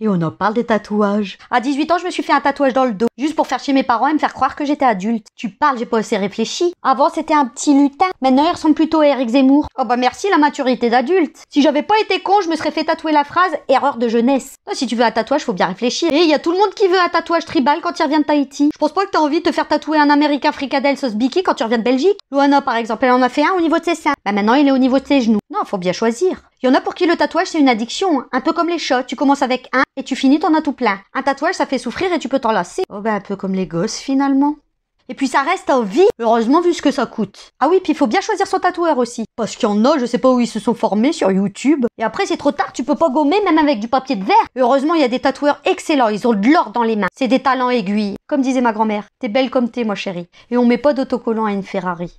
Et on en parle des tatouages. À 18 ans, je me suis fait un tatouage dans le dos, juste pour faire chier mes parents et me faire croire que j'étais adulte. Tu parles, j'ai pas assez réfléchi. Avant, c'était un petit lutin. Maintenant, il ressemble plutôt à Eric Zemmour. Oh bah merci la maturité d'adulte. Si j'avais pas été con, je me serais fait tatouer la phrase erreur de jeunesse. Ah, si tu veux un tatouage, faut bien réfléchir. Et il y a tout le monde qui veut un tatouage tribal quand il revient de Tahiti. Je pense pas que t'as envie de te faire tatouer un américain fricadelle sauce biki quand tu reviens de Belgique. Loana, par exemple, elle en a fait un au niveau de ses seins. Bah maintenant, il est au niveau de ses genoux. Non, faut bien choisir. Il y en a pour qui le tatouage, c'est une addiction. Hein. Un peu comme les chats. Tu commences avec un et tu finis, t'en as tout plein. Un tatouage, ça fait souffrir et tu peux t'en lasser. Oh, bah, un peu comme les gosses, finalement. Et puis ça reste en vie, heureusement vu ce que ça coûte. Ah oui, puis il faut bien choisir son tatoueur aussi. Parce qu'il y en a, je sais pas où ils se sont formés, sur YouTube. Et après c'est trop tard, tu peux pas gommer même avec du papier de verre. Heureusement, il y a des tatoueurs excellents, ils ont de l'or dans les mains. C'est des talents aiguilles. Comme disait ma grand-mère, t'es belle comme t'es, moi chérie. Et on met pas d'autocollant à une Ferrari.